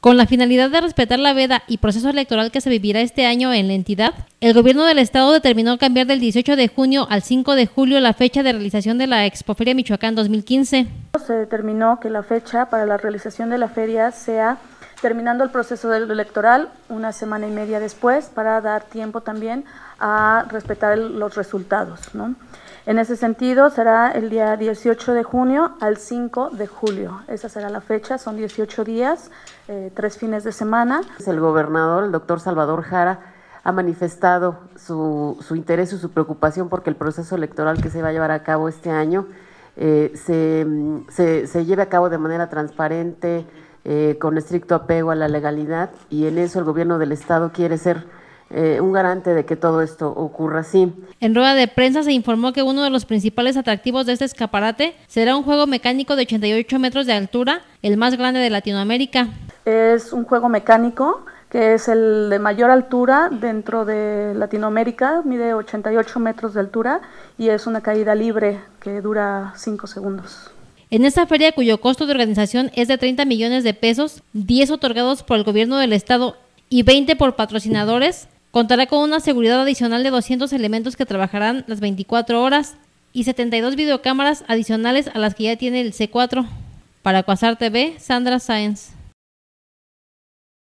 Con la finalidad de respetar la veda y proceso electoral que se vivirá este año en la entidad, el gobierno del estado determinó cambiar del 18 de junio al 5 de julio la fecha de realización de la Expoferia Michoacán 2015. Se determinó que la fecha para la realización de la feria sea terminando el proceso electoral una semana y media después para dar tiempo también a respetar los resultados. ¿no? En ese sentido, será el día 18 de junio al 5 de julio. Esa será la fecha, son 18 días, eh, tres fines de semana. El gobernador, el doctor Salvador Jara, ha manifestado su, su interés y su preocupación porque el proceso electoral que se va a llevar a cabo este año eh, mm, se lleve a cabo de manera transparente, eh, con estricto apego a la legalidad y en eso el gobierno del Estado quiere ser eh, un garante de que todo esto ocurra así. En rueda de prensa se informó que uno de los principales atractivos de este escaparate será un juego mecánico de 88 metros de altura, el más grande de Latinoamérica. Es un juego mecánico que es el de mayor altura dentro de Latinoamérica, mide 88 metros de altura y es una caída libre que dura 5 segundos. En esta feria, cuyo costo de organización es de 30 millones de pesos, 10 otorgados por el gobierno del estado y 20 por patrocinadores, contará con una seguridad adicional de 200 elementos que trabajarán las 24 horas y 72 videocámaras adicionales a las que ya tiene el C4. Para Cuasar TV, Sandra Sáenz.